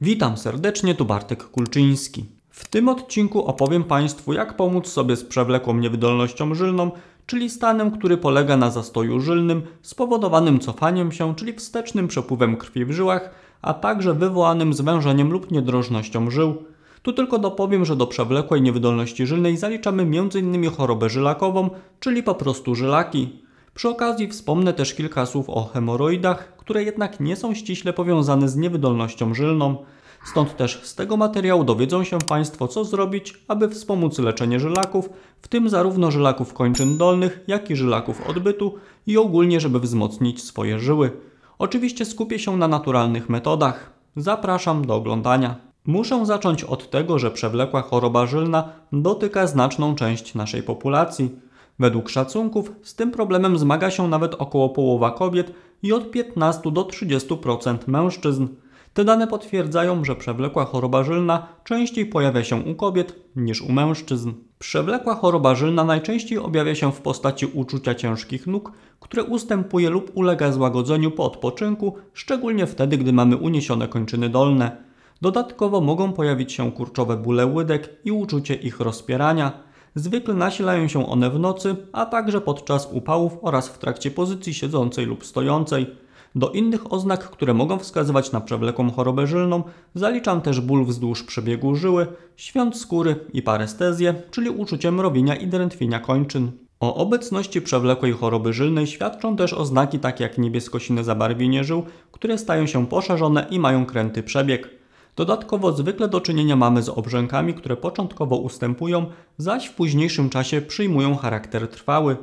Witam serdecznie, tu Bartek Kulczyński. W tym odcinku opowiem Państwu, jak pomóc sobie z przewlekłą niewydolnością żylną, czyli stanem, który polega na zastoju żylnym spowodowanym cofaniem się, czyli wstecznym przepływem krwi w żyłach, a także wywołanym zwężeniem lub niedrożnością żył. Tu tylko dopowiem, że do przewlekłej niewydolności żylnej zaliczamy m.in. chorobę żylakową, czyli po prostu żylaki. Przy okazji wspomnę też kilka słów o hemoroidach, które jednak nie są ściśle powiązane z niewydolnością żylną. Stąd też z tego materiału dowiedzą się Państwo, co zrobić, aby wspomóc leczenie żylaków, w tym zarówno żylaków kończyn dolnych, jak i żylaków odbytu i ogólnie, żeby wzmocnić swoje żyły. Oczywiście skupię się na naturalnych metodach. Zapraszam do oglądania. Muszę zacząć od tego, że przewlekła choroba żylna dotyka znaczną część naszej populacji. Według szacunków z tym problemem zmaga się nawet około połowa kobiet i od 15 do 30% mężczyzn. Te dane potwierdzają, że przewlekła choroba żylna częściej pojawia się u kobiet niż u mężczyzn. Przewlekła choroba żylna najczęściej objawia się w postaci uczucia ciężkich nóg, które ustępuje lub ulega złagodzeniu po odpoczynku, szczególnie wtedy, gdy mamy uniesione kończyny dolne. Dodatkowo mogą pojawić się kurczowe bóle łydek i uczucie ich rozpierania. Zwykle nasilają się one w nocy, a także podczas upałów oraz w trakcie pozycji siedzącej lub stojącej. Do innych oznak, które mogą wskazywać na przewlekłą chorobę żylną, zaliczam też ból wzdłuż przebiegu żyły, świąt skóry i parestezję, czyli uczucie mrowienia i drętwienia kończyn. O obecności przewlekłej choroby żylnej świadczą też oznaki takie jak niebieskosine zabarwienie żył, które stają się poszerzone i mają kręty przebieg. Dodatkowo zwykle do czynienia mamy z obrzękami, które początkowo ustępują, zaś w późniejszym czasie przyjmują charakter trwały.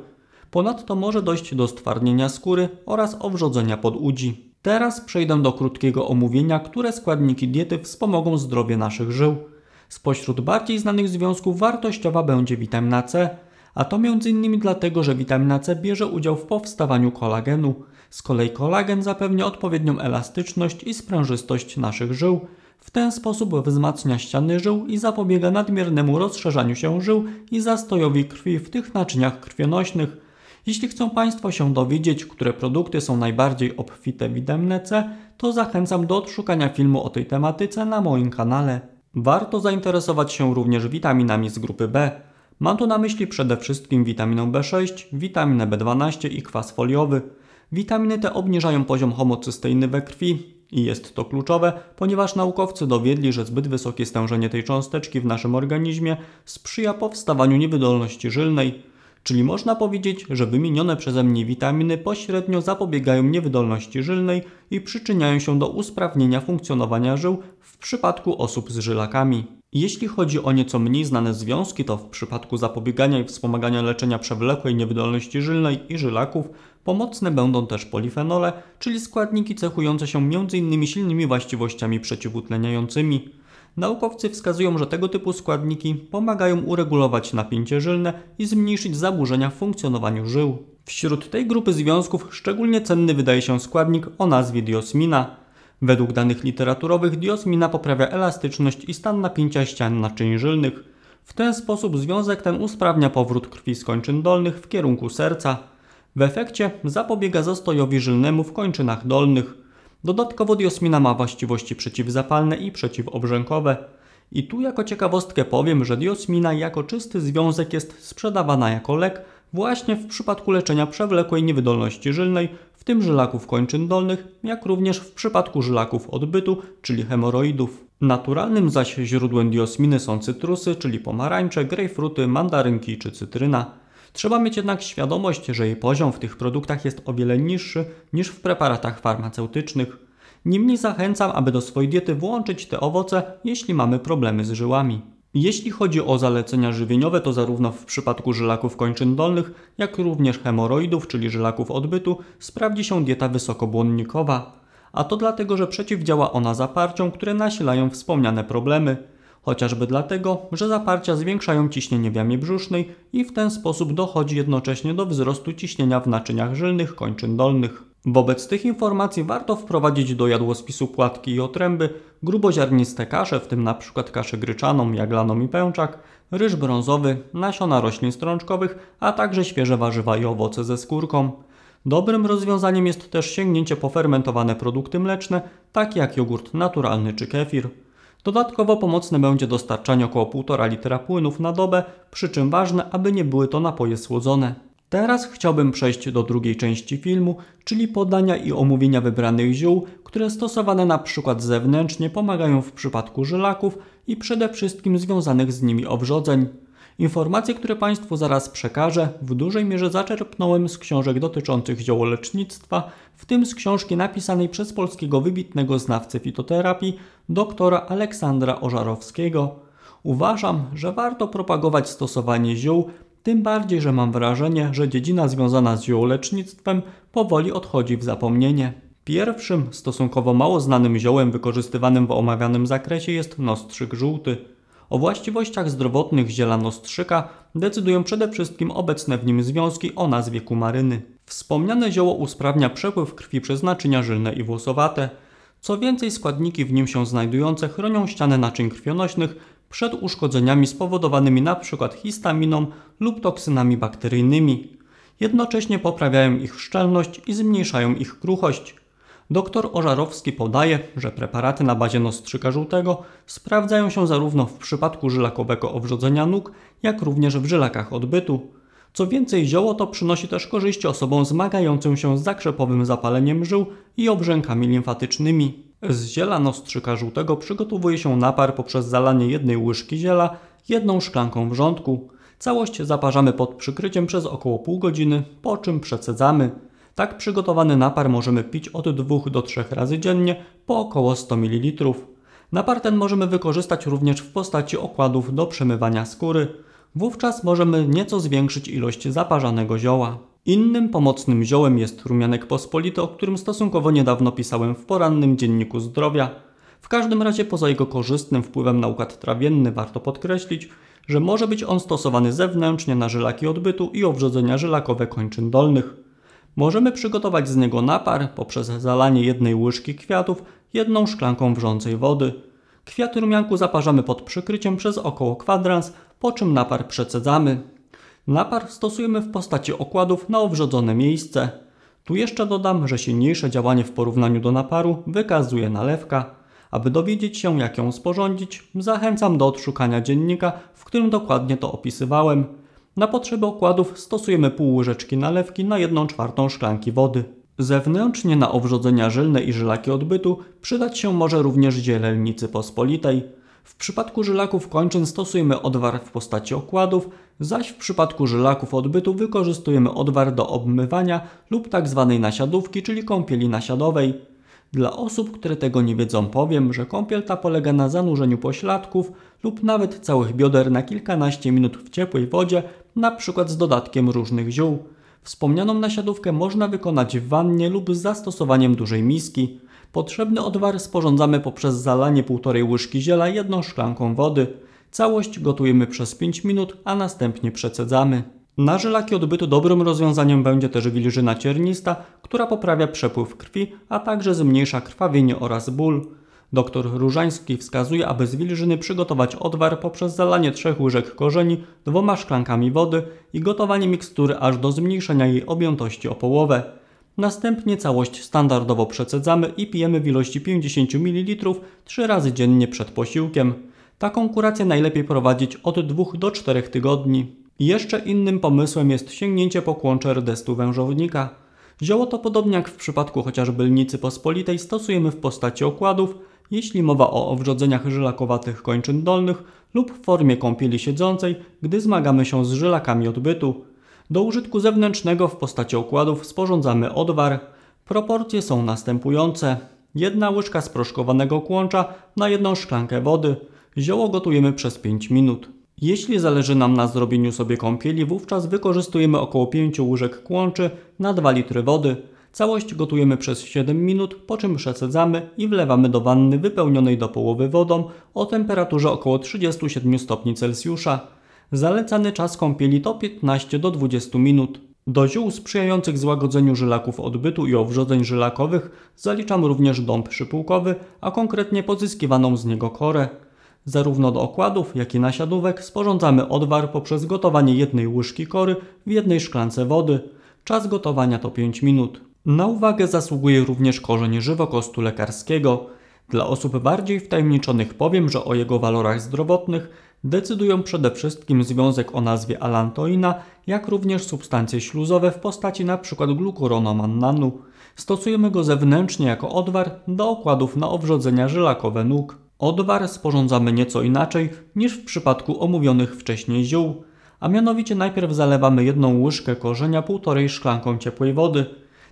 Ponadto może dojść do stwardnienia skóry oraz owrzodzenia podudzi. Teraz przejdę do krótkiego omówienia, które składniki diety wspomogą zdrowie naszych żył. Spośród bardziej znanych związków wartościowa będzie witamina C, a to m.in. dlatego, że witamina C bierze udział w powstawaniu kolagenu. Z kolei kolagen zapewnia odpowiednią elastyczność i sprężystość naszych żył, w ten sposób wzmacnia ściany żył i zapobiega nadmiernemu rozszerzaniu się żył i zastojowi krwi w tych naczyniach krwionośnych. Jeśli chcą Państwo się dowiedzieć, które produkty są najbardziej obfite w witaminę C, to zachęcam do odszukania filmu o tej tematyce na moim kanale. Warto zainteresować się również witaminami z grupy B. Mam tu na myśli przede wszystkim witaminę B6, witaminę B12 i kwas foliowy. Witaminy te obniżają poziom homocysteiny we krwi, i jest to kluczowe, ponieważ naukowcy dowiedli, że zbyt wysokie stężenie tej cząsteczki w naszym organizmie sprzyja powstawaniu niewydolności żylnej, czyli można powiedzieć, że wymienione przeze mnie witaminy pośrednio zapobiegają niewydolności żylnej i przyczyniają się do usprawnienia funkcjonowania żył w przypadku osób z żylakami. Jeśli chodzi o nieco mniej znane związki, to w przypadku zapobiegania i wspomagania leczenia przewlekłej niewydolności żylnej i żylaków Pomocne będą też polifenole, czyli składniki cechujące się m.in. silnymi właściwościami przeciwutleniającymi. Naukowcy wskazują, że tego typu składniki pomagają uregulować napięcie żylne i zmniejszyć zaburzenia w funkcjonowaniu żył. Wśród tej grupy związków szczególnie cenny wydaje się składnik o nazwie diosmina. Według danych literaturowych diosmina poprawia elastyczność i stan napięcia ścian naczyń żylnych. W ten sposób związek ten usprawnia powrót krwi z kończyn dolnych w kierunku serca. W efekcie zapobiega zastojowi żylnemu w kończynach dolnych. Dodatkowo diosmina ma właściwości przeciwzapalne i przeciwobrzękowe. I tu jako ciekawostkę powiem, że diosmina jako czysty związek jest sprzedawana jako lek właśnie w przypadku leczenia przewlekłej niewydolności żylnej, w tym żylaków kończyn dolnych, jak również w przypadku żylaków odbytu, czyli hemoroidów. Naturalnym zaś źródłem diosminy są cytrusy, czyli pomarańcze, grejpfruty, mandarynki czy cytryna. Trzeba mieć jednak świadomość, że jej poziom w tych produktach jest o wiele niższy niż w preparatach farmaceutycznych. Niemniej zachęcam, aby do swojej diety włączyć te owoce, jeśli mamy problemy z żyłami. Jeśli chodzi o zalecenia żywieniowe, to zarówno w przypadku żylaków kończyn dolnych, jak również hemoroidów, czyli żylaków odbytu, sprawdzi się dieta wysokobłonnikowa. A to dlatego, że przeciwdziała ona zaparciom, które nasilają wspomniane problemy chociażby dlatego, że zaparcia zwiększają ciśnienie w jamie brzusznej i w ten sposób dochodzi jednocześnie do wzrostu ciśnienia w naczyniach żylnych kończyn dolnych. Wobec tych informacji warto wprowadzić do jadłospisu płatki i otręby gruboziarniste kasze, w tym np. kaszę gryczaną, jaglaną i pęczak, ryż brązowy, nasiona roślin strączkowych, a także świeże warzywa i owoce ze skórką. Dobrym rozwiązaniem jest też sięgnięcie po fermentowane produkty mleczne, takie jak jogurt naturalny czy kefir. Dodatkowo pomocne będzie dostarczanie około 1,5 litra płynów na dobę, przy czym ważne, aby nie były to napoje słodzone. Teraz chciałbym przejść do drugiej części filmu, czyli podania i omówienia wybranych ziół, które stosowane na przykład zewnętrznie pomagają w przypadku żylaków i przede wszystkim związanych z nimi obrzodzeń. Informacje, które Państwu zaraz przekażę, w dużej mierze zaczerpnąłem z książek dotyczących ziołolecznictwa, w tym z książki napisanej przez polskiego wybitnego znawcę fitoterapii, doktora Aleksandra Ożarowskiego. Uważam, że warto propagować stosowanie ziół, tym bardziej, że mam wrażenie, że dziedzina związana z ziołolecznictwem powoli odchodzi w zapomnienie. Pierwszym, stosunkowo mało znanym ziołem wykorzystywanym w omawianym zakresie jest nostrzyk żółty. O właściwościach zdrowotnych zielanostrzyka decydują przede wszystkim obecne w nim związki o nazwie kumaryny. Wspomniane zioło usprawnia przepływ krwi przez naczynia żylne i włosowate. Co więcej, składniki w nim się znajdujące chronią ścianę naczyń krwionośnych przed uszkodzeniami spowodowanymi np. histaminą lub toksynami bakteryjnymi. Jednocześnie poprawiają ich szczelność i zmniejszają ich kruchość. Doktor Ożarowski podaje, że preparaty na bazie nostrzyka żółtego sprawdzają się zarówno w przypadku żylakowego owrzodzenia nóg, jak również w żylakach odbytu. Co więcej, zioło to przynosi też korzyści osobom zmagającym się z zakrzepowym zapaleniem żył i obrzękami limfatycznymi. Z ziela nostrzyka żółtego przygotowuje się napar poprzez zalanie jednej łyżki ziela jedną szklanką wrzątku. Całość zaparzamy pod przykryciem przez około pół godziny, po czym przecedzamy. Tak przygotowany napar możemy pić od 2 do 3 razy dziennie po około 100 ml. Napar ten możemy wykorzystać również w postaci okładów do przemywania skóry. Wówczas możemy nieco zwiększyć ilość zaparzanego zioła. Innym pomocnym ziołem jest rumianek pospolity, o którym stosunkowo niedawno pisałem w porannym dzienniku zdrowia. W każdym razie poza jego korzystnym wpływem na układ trawienny warto podkreślić, że może być on stosowany zewnętrznie na żylaki odbytu i obrzedzenia żylakowe kończyn dolnych. Możemy przygotować z niego napar poprzez zalanie jednej łyżki kwiatów jedną szklanką wrzącej wody. Kwiaty rumianku zaparzamy pod przykryciem przez około kwadrans, po czym napar przecedzamy. Napar stosujemy w postaci okładów na owrzodzone miejsce. Tu jeszcze dodam, że silniejsze działanie w porównaniu do naparu wykazuje nalewka. Aby dowiedzieć się, jak ją sporządzić, zachęcam do odszukania dziennika, w którym dokładnie to opisywałem. Na potrzeby okładów stosujemy pół łyżeczki nalewki na 1 czwartą szklanki wody. Zewnętrznie na owrzodzenia żylne i żylaki odbytu przydać się może również zielenicy pospolitej. W przypadku żylaków kończyn stosujemy odwar w postaci okładów, zaś w przypadku żylaków odbytu wykorzystujemy odwar do obmywania lub tzw. Tak nasiadówki, czyli kąpieli nasiadowej. Dla osób, które tego nie wiedzą powiem, że kąpiel ta polega na zanurzeniu pośladków lub nawet całych bioder na kilkanaście minut w ciepłej wodzie np. z dodatkiem różnych ziół. Wspomnianą nasiadówkę można wykonać w wannie lub z zastosowaniem dużej miski. Potrzebny odwar sporządzamy poprzez zalanie półtorej łyżki ziela jedną szklanką wody. Całość gotujemy przez 5 minut, a następnie przecedzamy. Na żylaki odbytu dobrym rozwiązaniem będzie też wilżyna ciernista, która poprawia przepływ krwi, a także zmniejsza krwawienie oraz ból. Doktor Różański wskazuje, aby z wilżyny przygotować odwar poprzez zalanie trzech łyżek korzeni dwoma szklankami wody i gotowanie mikstury aż do zmniejszenia jej objętości o połowę. Następnie całość standardowo przecedzamy i pijemy w ilości 50 ml 3 razy dziennie przed posiłkiem. Taką kurację najlepiej prowadzić od 2 do 4 tygodni. Jeszcze innym pomysłem jest sięgnięcie po kłącze rdestu wężownika. Zioło to podobnie jak w przypadku chociażby lnicy pospolitej stosujemy w postaci okładów, jeśli mowa o owrzodzeniach żylakowatych kończyn dolnych lub w formie kąpieli siedzącej, gdy zmagamy się z żylakami odbytu. Do użytku zewnętrznego w postaci okładów sporządzamy odwar. Proporcje są następujące. Jedna łyżka sproszkowanego kłącza na jedną szklankę wody. Zioło gotujemy przez 5 minut. Jeśli zależy nam na zrobieniu sobie kąpieli, wówczas wykorzystujemy około 5 łyżek kłączy na 2 litry wody. Całość gotujemy przez 7 minut, po czym przesadzamy i wlewamy do wanny wypełnionej do połowy wodą o temperaturze około 37 stopni Celsjusza. Zalecany czas kąpieli to 15 do 20 minut. Do ziół sprzyjających złagodzeniu żylaków odbytu i owrzodzeń żylakowych zaliczam również dąb szypułkowy, a konkretnie pozyskiwaną z niego korę. Zarówno do okładów, jak i nasiadówek sporządzamy odwar poprzez gotowanie jednej łyżki kory w jednej szklance wody. Czas gotowania to 5 minut. Na uwagę zasługuje również korzeń żywokostu lekarskiego. Dla osób bardziej wtajemniczonych powiem, że o jego walorach zdrowotnych decydują przede wszystkim związek o nazwie alantoina, jak również substancje śluzowe w postaci np. glukuronomannanu. Stosujemy go zewnętrznie jako odwar do okładów na obrzodzenia żylakowe nóg. Odwar sporządzamy nieco inaczej niż w przypadku omówionych wcześniej ziół, a mianowicie najpierw zalewamy jedną łyżkę korzenia półtorej szklanką ciepłej wody.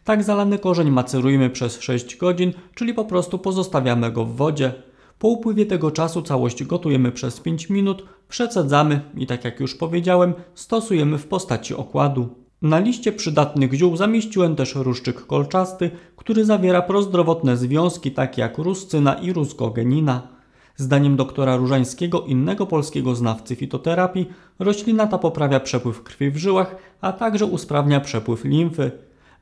Tak zalany korzeń macerujemy przez 6 godzin, czyli po prostu pozostawiamy go w wodzie. Po upływie tego czasu całość gotujemy przez 5 minut, przecedzamy i tak jak już powiedziałem, stosujemy w postaci okładu. Na liście przydatnych ziół zamieściłem też różczyk kolczasty, który zawiera prozdrowotne związki takie jak ruscyna i ruskogenina. Zdaniem doktora Różańskiego, innego polskiego znawcy fitoterapii, roślina ta poprawia przepływ krwi w żyłach, a także usprawnia przepływ limfy.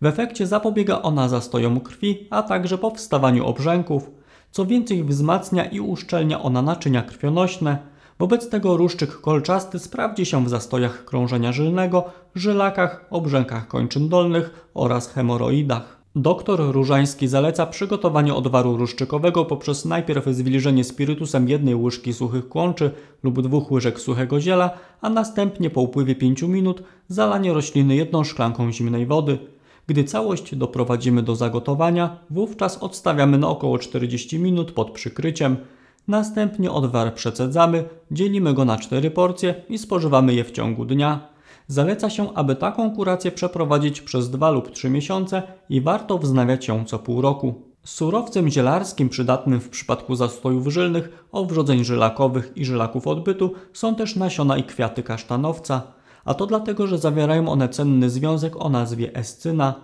W efekcie zapobiega ona zastojom krwi, a także powstawaniu obrzęków. Co więcej, wzmacnia i uszczelnia ona naczynia krwionośne. Wobec tego różczyk kolczasty sprawdzi się w zastojach krążenia żylnego, żylakach, obrzękach kończyn dolnych oraz hemoroidach. Doktor Różański zaleca przygotowanie odwaru różczykowego poprzez najpierw zwilżenie spirytusem jednej łyżki suchych kłączy lub dwóch łyżek suchego ziela, a następnie po upływie 5 minut zalanie rośliny jedną szklanką zimnej wody. Gdy całość doprowadzimy do zagotowania, wówczas odstawiamy na około 40 minut pod przykryciem. Następnie odwar przecedzamy, dzielimy go na 4 porcje i spożywamy je w ciągu dnia zaleca się, aby taką kurację przeprowadzić przez 2 lub 3 miesiące i warto wznawiać ją co pół roku. Surowcem zielarskim przydatnym w przypadku zastojów żylnych, owrzodzeń żylakowych i żylaków odbytu są też nasiona i kwiaty kasztanowca, a to dlatego, że zawierają one cenny związek o nazwie escyna.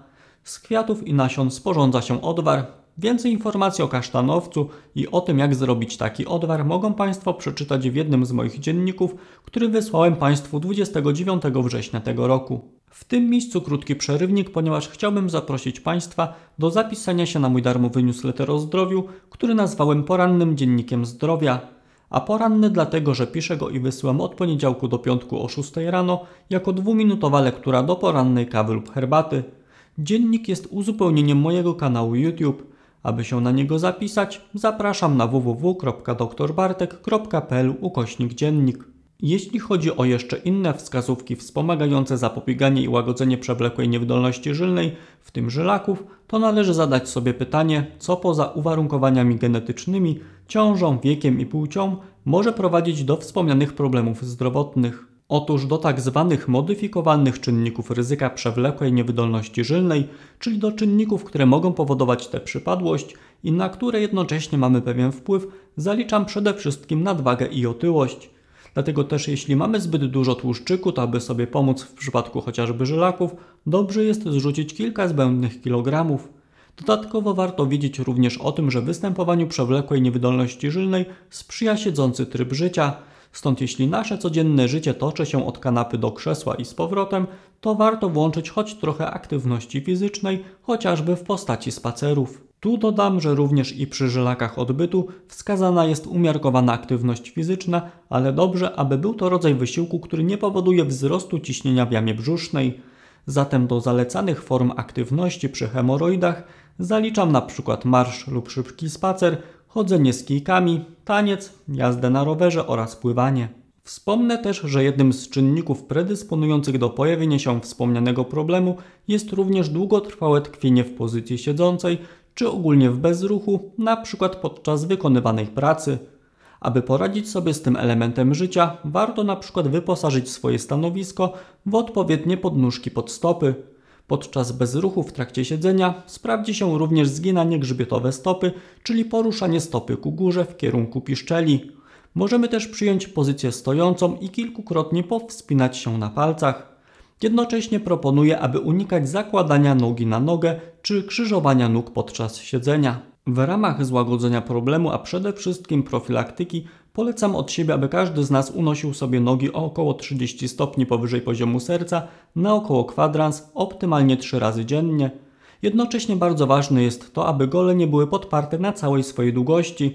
Z kwiatów i nasion sporządza się odwar, Więcej informacji o kasztanowcu i o tym, jak zrobić taki odwar, mogą Państwo przeczytać w jednym z moich dzienników, który wysłałem Państwu 29 września tego roku. W tym miejscu krótki przerywnik, ponieważ chciałbym zaprosić Państwa do zapisania się na mój darmowy newsletter o zdrowiu, który nazwałem porannym dziennikiem zdrowia. A poranny dlatego, że piszę go i wysyłam od poniedziałku do piątku o 6 rano jako dwuminutowa lektura do porannej kawy lub herbaty. Dziennik jest uzupełnieniem mojego kanału YouTube. Aby się na niego zapisać, zapraszam na www.doktorbartek.pl ukośnik dziennik. Jeśli chodzi o jeszcze inne wskazówki wspomagające zapobieganie i łagodzenie przewlekłej niewydolności żylnej, w tym żylaków, to należy zadać sobie pytanie, co poza uwarunkowaniami genetycznymi, ciążą, wiekiem i płcią może prowadzić do wspomnianych problemów zdrowotnych. Otóż do tak zwanych modyfikowalnych czynników ryzyka przewlekłej niewydolności żylnej, czyli do czynników, które mogą powodować tę przypadłość i na które jednocześnie mamy pewien wpływ, zaliczam przede wszystkim nadwagę i otyłość. Dlatego też jeśli mamy zbyt dużo tłuszczyku, to aby sobie pomóc w przypadku chociażby żylaków, dobrze jest zrzucić kilka zbędnych kilogramów. Dodatkowo warto wiedzieć również o tym, że występowaniu przewlekłej niewydolności żylnej sprzyja siedzący tryb życia – Stąd jeśli nasze codzienne życie toczy się od kanapy do krzesła i z powrotem, to warto włączyć choć trochę aktywności fizycznej, chociażby w postaci spacerów. Tu dodam, że również i przy żylakach odbytu wskazana jest umiarkowana aktywność fizyczna, ale dobrze, aby był to rodzaj wysiłku, który nie powoduje wzrostu ciśnienia w jamie brzusznej. Zatem do zalecanych form aktywności przy hemoroidach zaliczam na przykład marsz lub szybki spacer, chodzenie z kijkami, taniec, jazda na rowerze oraz pływanie. Wspomnę też, że jednym z czynników predysponujących do pojawienia się wspomnianego problemu jest również długotrwałe tkwienie w pozycji siedzącej czy ogólnie w bezruchu, na przykład podczas wykonywanej pracy. Aby poradzić sobie z tym elementem życia, warto na przykład, wyposażyć swoje stanowisko w odpowiednie podnóżki pod stopy. Podczas bezruchu w trakcie siedzenia sprawdzi się również zginanie grzbietowe stopy, czyli poruszanie stopy ku górze w kierunku piszczeli. Możemy też przyjąć pozycję stojącą i kilkukrotnie powspinać się na palcach. Jednocześnie proponuję, aby unikać zakładania nogi na nogę czy krzyżowania nóg podczas siedzenia. W ramach złagodzenia problemu, a przede wszystkim profilaktyki, polecam od siebie, aby każdy z nas unosił sobie nogi o około 30 stopni powyżej poziomu serca, na około kwadrans, optymalnie 3 razy dziennie. Jednocześnie bardzo ważne jest to, aby gole nie były podparte na całej swojej długości.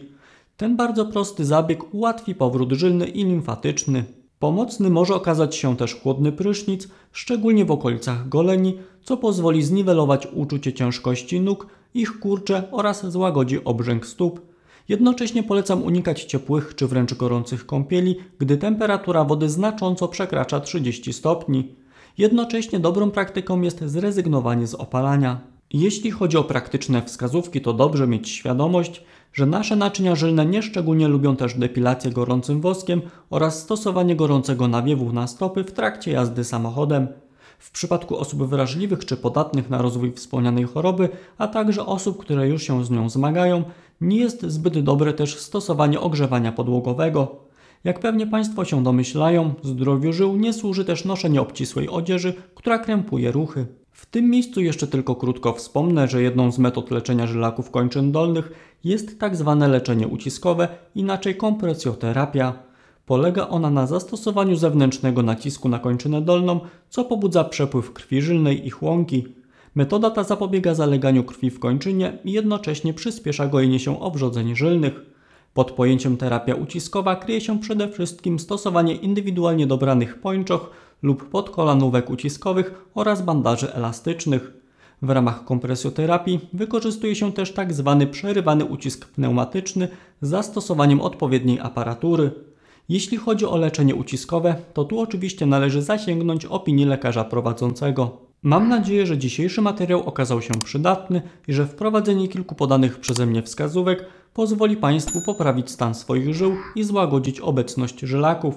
Ten bardzo prosty zabieg ułatwi powrót żylny i limfatyczny. Pomocny może okazać się też chłodny prysznic, szczególnie w okolicach goleni, co pozwoli zniwelować uczucie ciężkości nóg, ich kurcze oraz złagodzi obrzęk stóp. Jednocześnie polecam unikać ciepłych czy wręcz gorących kąpieli, gdy temperatura wody znacząco przekracza 30 stopni. Jednocześnie dobrą praktyką jest zrezygnowanie z opalania. Jeśli chodzi o praktyczne wskazówki, to dobrze mieć świadomość, że nasze naczynia żylne nieszczególnie lubią też depilację gorącym woskiem oraz stosowanie gorącego nawiewu na stopy w trakcie jazdy samochodem w przypadku osób wrażliwych czy podatnych na rozwój wspomnianej choroby, a także osób, które już się z nią zmagają, nie jest zbyt dobre też stosowanie ogrzewania podłogowego. Jak pewnie Państwo się domyślają, zdrowiu żył nie służy też noszenie obcisłej odzieży, która krępuje ruchy. W tym miejscu jeszcze tylko krótko wspomnę, że jedną z metod leczenia żylaków kończyn dolnych jest tak zwane leczenie uciskowe, inaczej kompresjoterapia. Polega ona na zastosowaniu zewnętrznego nacisku na kończynę dolną, co pobudza przepływ krwi żylnej i chłonki. Metoda ta zapobiega zaleganiu krwi w kończynie i jednocześnie przyspiesza gojenie się obrzodzeń żylnych. Pod pojęciem terapia uciskowa kryje się przede wszystkim stosowanie indywidualnie dobranych pończoch lub podkolanówek uciskowych oraz bandaży elastycznych. W ramach kompresjoterapii wykorzystuje się też tak zwany przerywany ucisk pneumatyczny z zastosowaniem odpowiedniej aparatury. Jeśli chodzi o leczenie uciskowe, to tu oczywiście należy zasięgnąć opinii lekarza prowadzącego. Mam nadzieję, że dzisiejszy materiał okazał się przydatny i że wprowadzenie kilku podanych przeze mnie wskazówek pozwoli Państwu poprawić stan swoich żył i złagodzić obecność żylaków.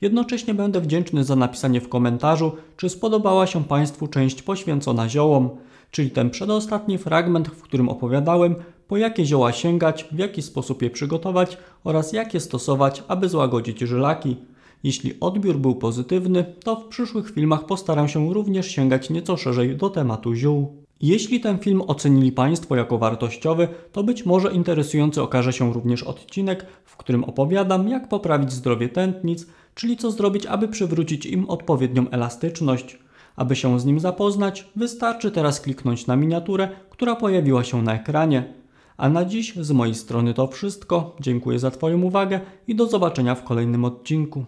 Jednocześnie będę wdzięczny za napisanie w komentarzu, czy spodobała się Państwu część poświęcona ziołom, czyli ten przedostatni fragment, w którym opowiadałem, po jakie zioła sięgać, w jaki sposób je przygotować oraz jak je stosować, aby złagodzić żylaki. Jeśli odbiór był pozytywny, to w przyszłych filmach postaram się również sięgać nieco szerzej do tematu ziół. Jeśli ten film ocenili Państwo jako wartościowy, to być może interesujący okaże się również odcinek, w którym opowiadam, jak poprawić zdrowie tętnic, czyli co zrobić, aby przywrócić im odpowiednią elastyczność. Aby się z nim zapoznać, wystarczy teraz kliknąć na miniaturę, która pojawiła się na ekranie. A na dziś z mojej strony to wszystko. Dziękuję za Twoją uwagę i do zobaczenia w kolejnym odcinku.